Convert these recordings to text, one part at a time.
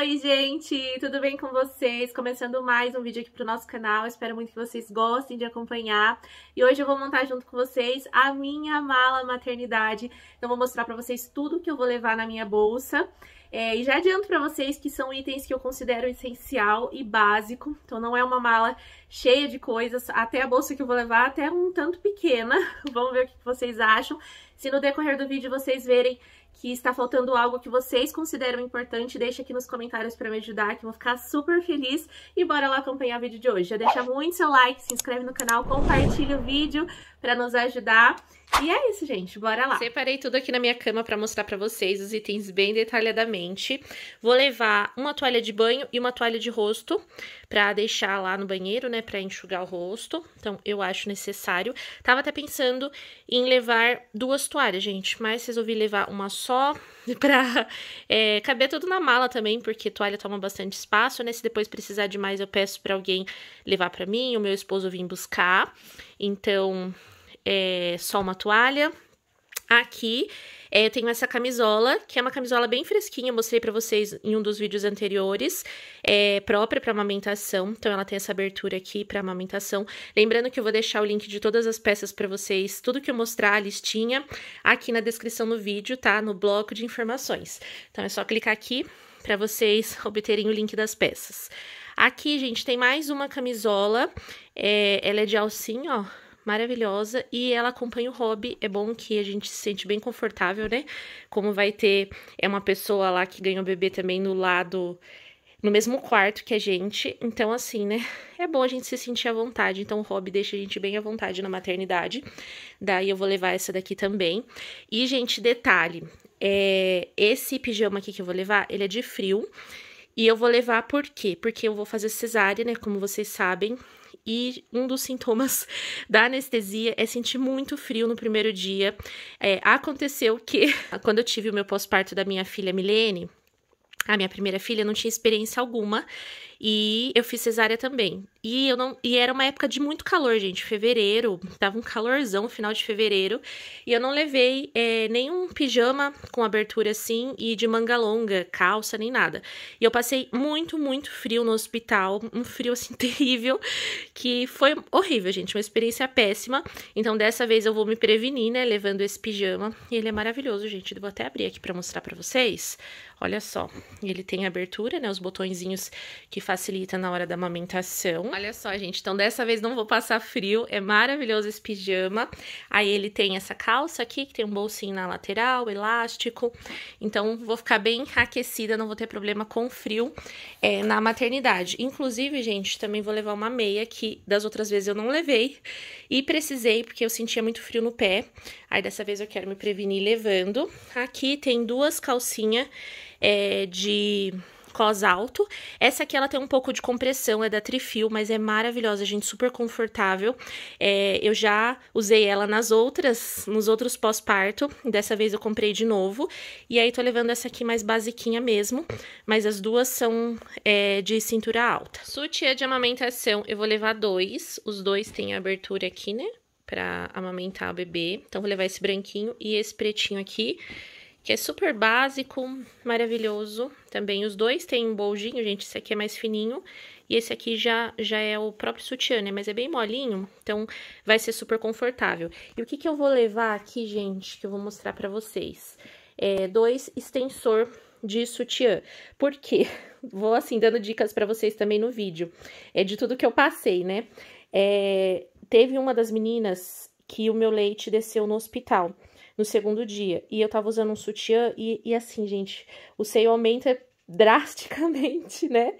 Oi, gente! Tudo bem com vocês? Começando mais um vídeo aqui pro nosso canal. Espero muito que vocês gostem de acompanhar. E hoje eu vou montar junto com vocês a minha mala maternidade. Então, vou mostrar pra vocês tudo que eu vou levar na minha bolsa. É, e já adianto pra vocês que são itens que eu considero essencial e básico. Então, não é uma mala cheia de coisas, até a bolsa que eu vou levar até um tanto pequena. Vamos ver o que vocês acham. Se no decorrer do vídeo vocês verem que está faltando algo que vocês consideram importante, deixa aqui nos comentários para me ajudar, que eu vou ficar super feliz. E bora lá acompanhar o vídeo de hoje. Já deixa muito seu like, se inscreve no canal, compartilha o vídeo para nos ajudar. E é isso, gente, bora lá. Separei tudo aqui na minha cama para mostrar para vocês os itens bem detalhadamente. Vou levar uma toalha de banho e uma toalha de rosto para deixar lá no banheiro, né, para enxugar o rosto. Então, eu acho necessário. Tava até pensando em levar duas toalhas, gente, mas resolvi levar uma só pra é, caber tudo na mala também, porque toalha toma bastante espaço, né? Se depois precisar de mais, eu peço para alguém levar para mim, o meu esposo vir buscar. Então, é só uma toalha. Aqui é, eu tenho essa camisola, que é uma camisola bem fresquinha, mostrei para vocês em um dos vídeos anteriores, é própria para amamentação, então ela tem essa abertura aqui para amamentação. Lembrando que eu vou deixar o link de todas as peças para vocês, tudo que eu mostrar, a listinha, aqui na descrição do vídeo, tá? No bloco de informações. Então é só clicar aqui para vocês obterem o link das peças. Aqui, gente, tem mais uma camisola, é, ela é de alcinha, ó, maravilhosa e ela acompanha o hobby. É bom que a gente se sente bem confortável, né? Como vai ter é uma pessoa lá que ganhou o bebê também no lado no mesmo quarto que a gente. Então, assim, né? É bom a gente se sentir à vontade. Então, o hobby deixa a gente bem à vontade na maternidade. Daí eu vou levar essa daqui também. E, gente, detalhe: é, esse pijama aqui que eu vou levar, ele é de frio. E eu vou levar por quê? Porque eu vou fazer cesárea, né? Como vocês sabem, e um dos sintomas da anestesia é sentir muito frio no primeiro dia. É, aconteceu que quando eu tive o meu pós-parto da minha filha Milene, a minha primeira filha não tinha experiência alguma e eu fiz cesárea também. E eu não, e era uma época de muito calor, gente, fevereiro, tava um calorzão final de fevereiro, e eu não levei é, nenhum pijama com abertura assim e de manga longa, calça nem nada. E eu passei muito, muito frio no hospital, um frio assim terrível, que foi horrível, gente, uma experiência péssima. Então dessa vez eu vou me prevenir, né, levando esse pijama, e ele é maravilhoso, gente. Eu vou até abrir aqui para mostrar para vocês. Olha só, ele tem abertura, né, os botõezinhos que facilita na hora da amamentação. Olha só, gente. Então, dessa vez não vou passar frio. É maravilhoso esse pijama. Aí ele tem essa calça aqui, que tem um bolsinho na lateral, elástico. Então, vou ficar bem aquecida, não vou ter problema com frio é, na maternidade. Inclusive, gente, também vou levar uma meia, que das outras vezes eu não levei. E precisei, porque eu sentia muito frio no pé. Aí, dessa vez, eu quero me prevenir levando. Aqui tem duas calcinhas é, de cos alto. Essa aqui ela tem um pouco de compressão, é da Trifil, mas é maravilhosa, gente, super confortável. É, eu já usei ela nas outras, nos outros pós-parto, dessa vez eu comprei de novo. E aí tô levando essa aqui mais basiquinha mesmo, mas as duas são é, de cintura alta. Sutiã de amamentação, eu vou levar dois, os dois têm abertura aqui, né? Pra amamentar o bebê. Então, vou levar esse branquinho e esse pretinho aqui que é super básico, maravilhoso. Também os dois têm um boljinho, gente, esse aqui é mais fininho e esse aqui já, já é o próprio sutiã, né? Mas é bem molinho, então vai ser super confortável. E o que, que eu vou levar aqui, gente, que eu vou mostrar pra vocês? É, dois extensor de sutiã. Por quê? Vou, assim, dando dicas pra vocês também no vídeo. É de tudo que eu passei, né? É, teve uma das meninas que o meu leite desceu no hospital no segundo dia. E eu tava usando um sutiã e, e assim, gente, o seio aumenta drasticamente, né?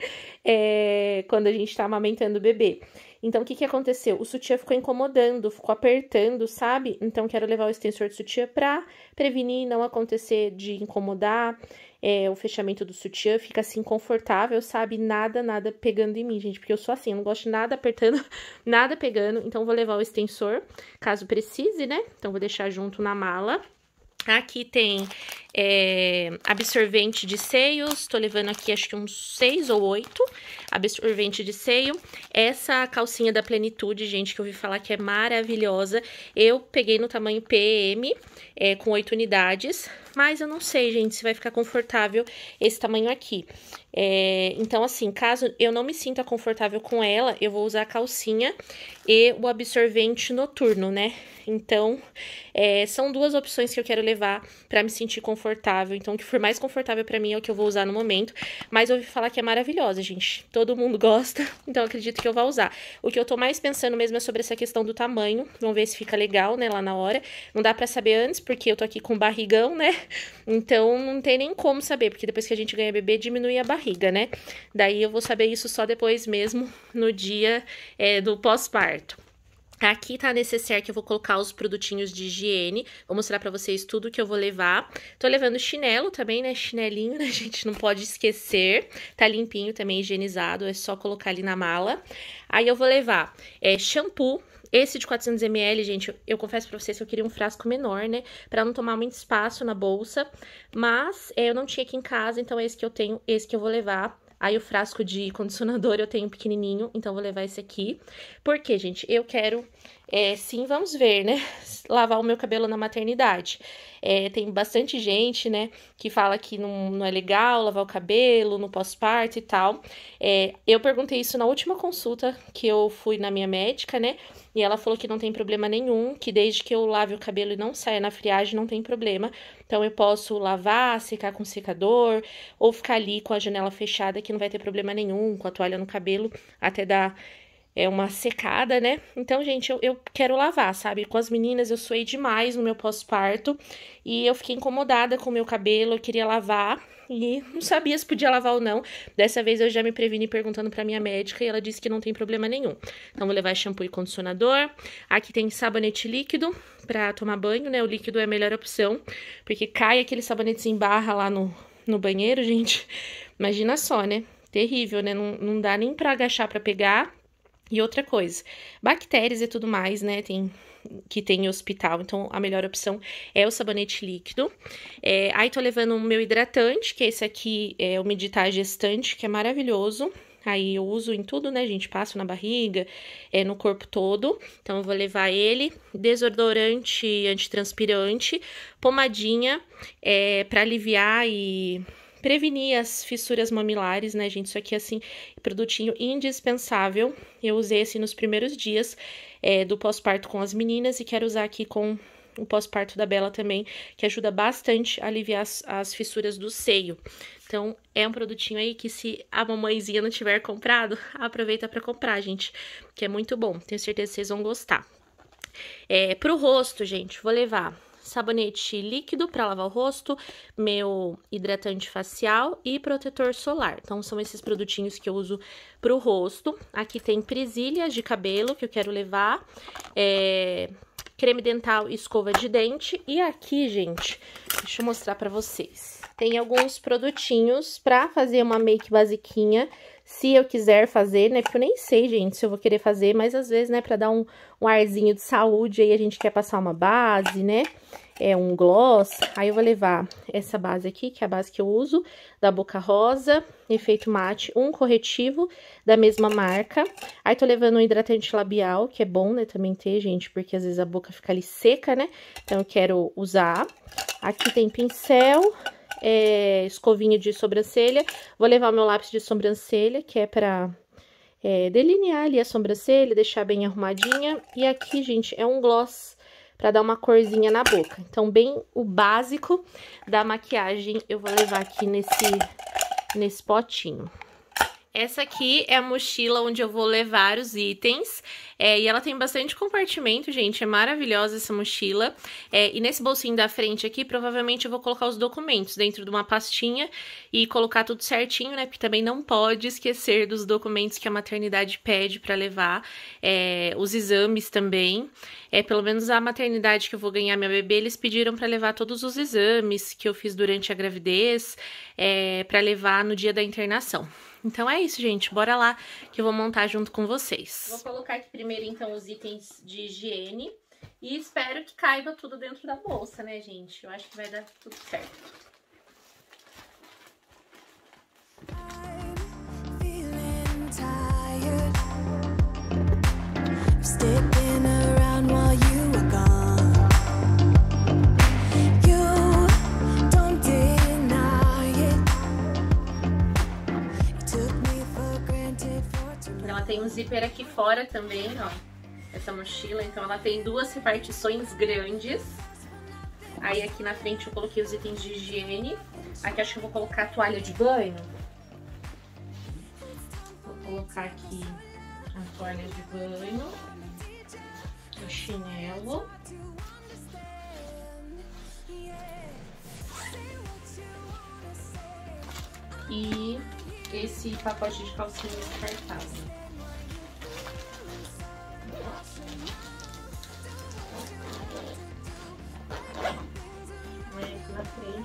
É, quando a gente tá amamentando o bebê. Então, o que, que aconteceu? O sutiã ficou incomodando, ficou apertando, sabe? Então, quero levar o extensor de sutiã pra prevenir, não acontecer de incomodar é, o fechamento do sutiã, fica assim confortável, sabe? Nada, nada pegando em mim, gente, porque eu sou assim, eu não gosto de nada apertando, nada pegando. Então, vou levar o extensor, caso precise, né? Então, vou deixar junto na mala. Aqui tem é, absorvente de seios, tô levando aqui acho que uns seis ou oito absorvente de seio. Essa calcinha da Plenitude, gente, que eu ouvi falar que é maravilhosa, eu peguei no tamanho PM, é, com oito unidades, mas eu não sei, gente, se vai ficar confortável esse tamanho aqui. É, então, assim, caso eu não me sinta confortável com ela, eu vou usar a calcinha e o absorvente noturno, né? Então, é, são duas opções que eu quero levar para me sentir confortável. Então, o que for mais confortável para mim é o que eu vou usar no momento. Mas eu ouvi falar que é maravilhosa, gente. Todo mundo gosta, então acredito que eu vá usar. O que eu tô mais pensando mesmo é sobre essa questão do tamanho. Vamos ver se fica legal, né, lá na hora. Não dá para saber antes, porque eu tô aqui com barrigão, né? Então não tem nem como saber, porque depois que a gente ganha bebê, diminui a barriga, né? Daí eu vou saber isso só depois mesmo, no dia é, do pós-parto. Aqui tá necessário que eu vou colocar os produtinhos de higiene. Vou mostrar para vocês tudo que eu vou levar. Tô levando chinelo também, né? Chinelinho, né, gente? Não pode esquecer. Tá limpinho também, higienizado. É só colocar ali na mala. Aí eu vou levar é, shampoo, esse de 400ml, gente, eu confesso pra vocês que eu queria um frasco menor, né? Pra não tomar muito espaço na bolsa. Mas é, eu não tinha aqui em casa, então é esse que eu tenho, esse que eu vou levar. Aí o frasco de condicionador eu tenho pequenininho, então vou levar esse aqui. Porque, gente, eu quero é, sim, vamos ver, né? Lavar o meu cabelo na maternidade. É, tem bastante gente, né, que fala que não, não é legal lavar o cabelo no pós-parto e tal. É, eu perguntei isso na última consulta que eu fui na minha médica, né? E ela falou que não tem problema nenhum, que desde que eu lave o cabelo e não saia na friagem, não tem problema. Então eu posso lavar, secar com secador, ou ficar ali com a janela fechada, que não vai ter problema nenhum, com a toalha no cabelo, até dar é uma secada, né? Então, gente, eu, eu quero lavar, sabe? Com as meninas eu suei demais no meu pós-parto e eu fiquei incomodada com o meu cabelo, eu queria lavar e não sabia se podia lavar ou não. Dessa vez eu já me previne perguntando para minha médica e ela disse que não tem problema nenhum. Então vou levar shampoo e condicionador. Aqui tem sabonete líquido para tomar banho, né? O líquido é a melhor opção, porque cai aquele sabonete em barra lá no, no banheiro, gente. Imagina só, né? Terrível, né? Não, não dá nem para agachar para pegar e outra coisa, bactérias e tudo mais, né? Tem que tem em hospital, então a melhor opção é o sabonete líquido. É, aí tô levando o meu hidratante, que é esse aqui é o Meditar Gestante, que é maravilhoso. Aí eu uso em tudo, né, gente? Passo na barriga, é, no corpo todo. Então, eu vou levar ele. Desodorante antitranspirante, pomadinha é, para aliviar e prevenir as fissuras mamilares, né, gente? Isso aqui, assim, é produtinho indispensável. Eu usei, esse assim, nos primeiros dias é, do pós-parto com as meninas e quero usar aqui com o pós-parto da Bela também, que ajuda bastante a aliviar as, as, fissuras do seio. Então, é um produtinho aí que se a mamãezinha não tiver comprado, aproveita para comprar, gente, que é muito bom. Tenho certeza que vocês vão gostar. É, pro rosto, gente, vou levar sabonete líquido para lavar o rosto, meu hidratante facial e protetor solar. Então, são esses produtinhos que eu uso para o rosto. Aqui tem presilhas de cabelo que eu quero levar, é, creme dental e escova de dente. E aqui, gente, deixa eu mostrar para vocês. Tem alguns produtinhos para fazer uma make basiquinha se eu quiser fazer, né? Porque eu nem sei, gente, se eu vou querer fazer, mas às vezes, né, pra dar um, um arzinho de saúde, aí a gente quer passar uma base, né? É um gloss. Aí eu vou levar essa base aqui, que é a base que eu uso, da Boca Rosa, efeito mate, um corretivo da mesma marca. Aí tô levando um hidratante labial, que é bom, né, também ter, gente, porque às vezes a boca fica ali seca, né? Então eu quero usar. Aqui tem pincel, é, escovinha de sobrancelha. Vou levar meu lápis de sobrancelha, que é pra é, delinear ali a sobrancelha, deixar bem arrumadinha. E aqui, gente, é um gloss pra dar uma corzinha na boca. Então, bem o básico da maquiagem eu vou levar aqui nesse, nesse potinho. Essa aqui é a mochila onde eu vou levar os itens. É, e ela tem bastante compartimento, gente. É maravilhosa essa mochila. É, e nesse bolsinho da frente aqui, provavelmente eu vou colocar os documentos dentro de uma pastinha e colocar tudo certinho, né? Porque também não pode esquecer dos documentos que a maternidade pede para levar, é, os exames também. É, pelo menos a maternidade que eu vou ganhar minha bebê, eles pediram para levar todos os exames que eu fiz durante a gravidez, é, para levar no dia da internação. Então é isso, gente. Bora lá que eu vou montar junto com vocês. Vou colocar aqui primeiro, então, os itens de higiene. E espero que caiba tudo dentro da bolsa, né, gente? Eu acho que vai dar tudo certo. I'm feeling tired. zíper aqui fora também, ó. Essa mochila, então ela tem duas repartições grandes. Aí aqui na frente eu coloquei os itens de higiene. Aqui acho que eu vou colocar a toalha de banho. Vou colocar aqui a toalha de banho. O chinelo. E esse pacote de calcinha descartável.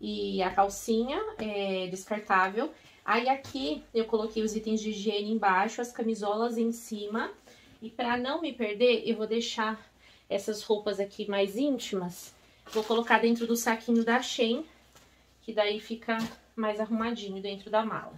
e a calcinha é, descartável. Aí aqui eu coloquei os itens de higiene embaixo, as camisolas em cima. E pra não me perder, eu vou deixar essas roupas aqui mais íntimas. Vou colocar dentro do saquinho da Shein, que daí fica mais arrumadinho dentro da mala.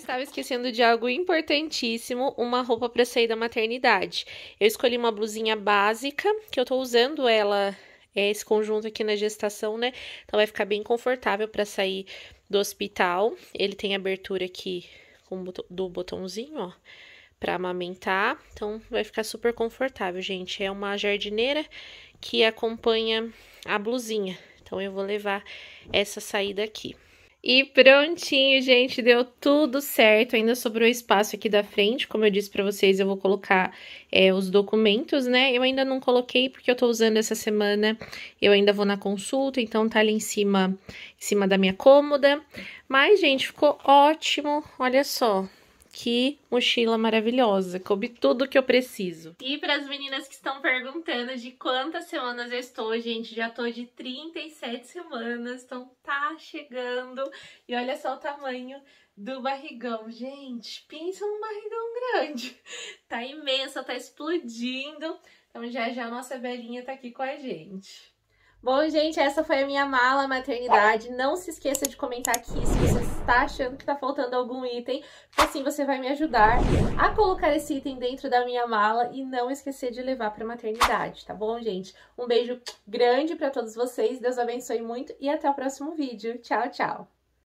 estava esquecendo de algo importantíssimo, uma roupa para sair da maternidade. Eu escolhi uma blusinha básica, que eu estou usando ela é esse conjunto aqui na gestação, né? Então vai ficar bem confortável para sair do hospital. Ele tem abertura aqui do botãozinho, ó, para amamentar. Então vai ficar super confortável, gente. É uma jardineira que acompanha a blusinha. Então eu vou levar essa saída aqui. E prontinho, gente, deu tudo certo. Ainda sobrou espaço aqui da frente, como eu disse para vocês, eu vou colocar é, os documentos, né? Eu ainda não coloquei porque eu tô usando essa semana. Eu ainda vou na consulta, então tá ali em cima, em cima da minha cômoda. Mas, gente, ficou ótimo. Olha só, que mochila maravilhosa, coube tudo que eu preciso. E para as meninas que estão perguntando de quantas semanas eu estou, gente, já tô de 37 semanas, então tá chegando. E olha só o tamanho do barrigão, gente, pensa num barrigão grande. Tá imensa, tá explodindo. Então já já a nossa velhinha tá aqui com a gente. Bom, gente, essa foi a minha mala maternidade. Não se esqueça de comentar aqui se você está achando que está faltando algum item, assim você vai me ajudar a colocar esse item dentro da minha mala e não esquecer de levar para maternidade, tá bom, gente? Um beijo grande para todos vocês, Deus abençoe muito e até o próximo vídeo. Tchau, tchau!